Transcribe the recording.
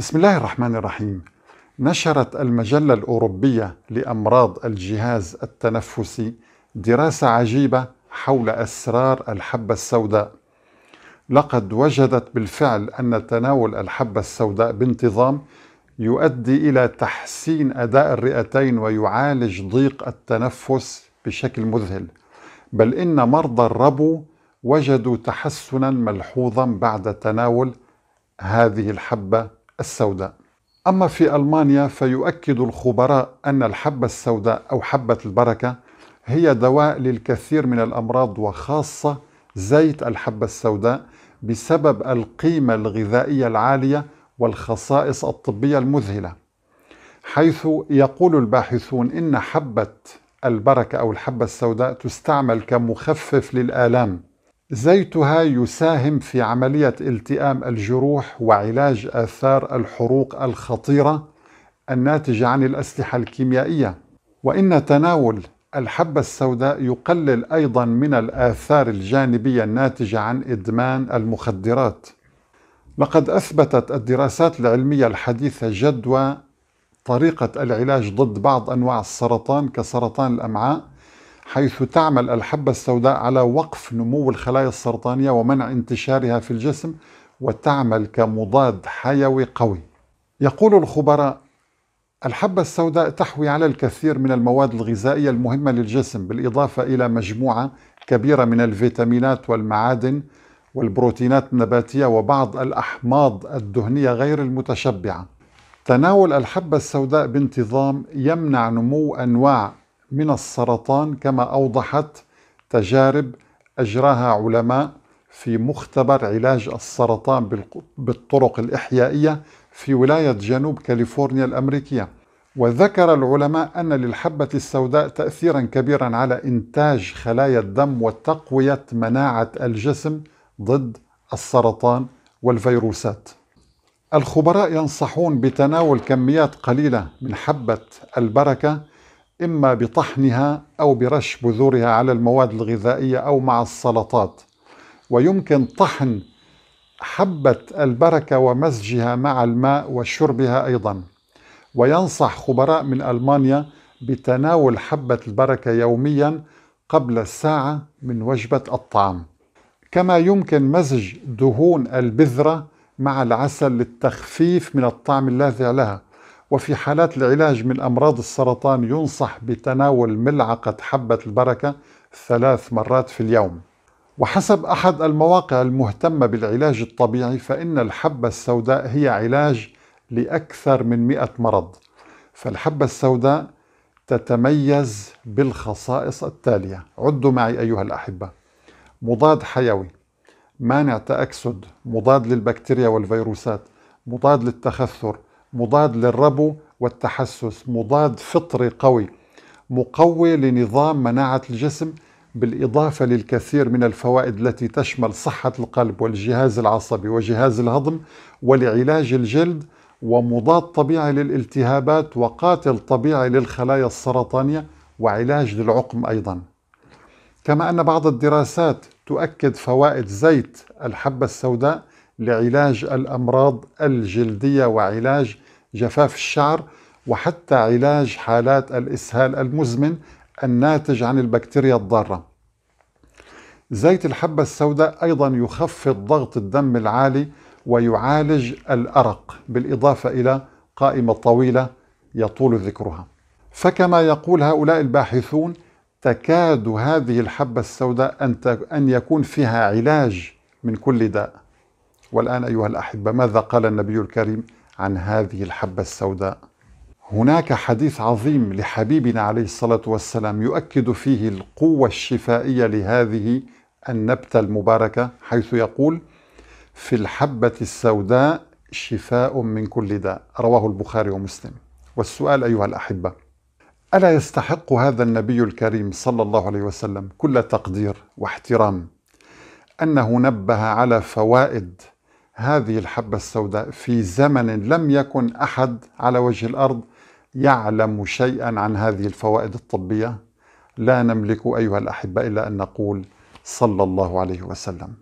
بسم الله الرحمن الرحيم نشرت المجلة الأوروبية لأمراض الجهاز التنفسي دراسة عجيبة حول أسرار الحبة السوداء لقد وجدت بالفعل أن تناول الحبة السوداء بانتظام يؤدي إلى تحسين أداء الرئتين ويعالج ضيق التنفس بشكل مذهل بل إن مرضى الربو وجدوا تحسنا ملحوظا بعد تناول هذه الحبة السوداء أما في ألمانيا فيؤكد الخبراء أن الحبة السوداء أو حبة البركة هي دواء للكثير من الأمراض وخاصة زيت الحبة السوداء بسبب القيمة الغذائية العالية والخصائص الطبية المذهلة حيث يقول الباحثون إن حبة البركة أو الحبة السوداء تستعمل كمخفف للآلام زيتها يساهم في عملية التئام الجروح وعلاج آثار الحروق الخطيرة الناتجة عن الأسلحة الكيميائية وإن تناول الحبة السوداء يقلل أيضا من الآثار الجانبية الناتجة عن إدمان المخدرات لقد أثبتت الدراسات العلمية الحديثة جدوى طريقة العلاج ضد بعض أنواع السرطان كسرطان الأمعاء حيث تعمل الحبة السوداء على وقف نمو الخلايا السرطانية ومنع انتشارها في الجسم وتعمل كمضاد حيوي قوي. يقول الخبراء: الحبة السوداء تحوي على الكثير من المواد الغذائية المهمة للجسم بالإضافة إلى مجموعة كبيرة من الفيتامينات والمعادن والبروتينات النباتية وبعض الأحماض الدهنية غير المتشبعة. تناول الحبة السوداء بانتظام يمنع نمو أنواع من السرطان كما أوضحت تجارب أجراها علماء في مختبر علاج السرطان بالطرق الإحيائية في ولاية جنوب كاليفورنيا الأمريكية وذكر العلماء أن للحبة السوداء تأثيرا كبيرا على إنتاج خلايا الدم وتقوية مناعة الجسم ضد السرطان والفيروسات الخبراء ينصحون بتناول كميات قليلة من حبة البركة إما بطحنها أو برش بذورها على المواد الغذائية أو مع السلطات ويمكن طحن حبة البركة ومزجها مع الماء وشربها أيضا وينصح خبراء من ألمانيا بتناول حبة البركة يوميا قبل الساعة من وجبة الطعام كما يمكن مزج دهون البذرة مع العسل للتخفيف من الطعم اللاذع لها وفي حالات العلاج من أمراض السرطان ينصح بتناول ملعقة حبة البركة ثلاث مرات في اليوم وحسب أحد المواقع المهتمة بالعلاج الطبيعي فإن الحبة السوداء هي علاج لأكثر من 100 مرض فالحبة السوداء تتميز بالخصائص التالية عدوا معي أيها الأحبة مضاد حيوي مانع تأكسد مضاد للبكتيريا والفيروسات مضاد للتخثر مضاد للربو والتحسس مضاد فطري قوي مقوي لنظام مناعة الجسم بالإضافة للكثير من الفوائد التي تشمل صحة القلب والجهاز العصبي وجهاز الهضم ولعلاج الجلد ومضاد طبيعي للالتهابات وقاتل طبيعي للخلايا السرطانية وعلاج للعقم أيضا كما أن بعض الدراسات تؤكد فوائد زيت الحبة السوداء لعلاج الأمراض الجلدية وعلاج جفاف الشعر وحتى علاج حالات الإسهال المزمن الناتج عن البكتيريا الضارة زيت الحبة السوداء أيضا يخفض ضغط الدم العالي ويعالج الأرق بالإضافة إلى قائمة طويلة يطول ذكرها فكما يقول هؤلاء الباحثون تكاد هذه الحبة السوداء أن يكون فيها علاج من كل داء والآن أيها الأحبة ماذا قال النبي الكريم عن هذه الحبة السوداء؟ هناك حديث عظيم لحبيبنا عليه الصلاة والسلام يؤكد فيه القوة الشفائية لهذه النبتة المباركة حيث يقول في الحبة السوداء شفاء من كل داء رواه البخاري ومسلم والسؤال أيها الأحبة ألا يستحق هذا النبي الكريم صلى الله عليه وسلم كل تقدير واحترام أنه نبه على فوائد هذه الحبة السوداء في زمن لم يكن أحد على وجه الأرض يعلم شيئا عن هذه الفوائد الطبية لا نملك أيها الأحبة إلا أن نقول صلى الله عليه وسلم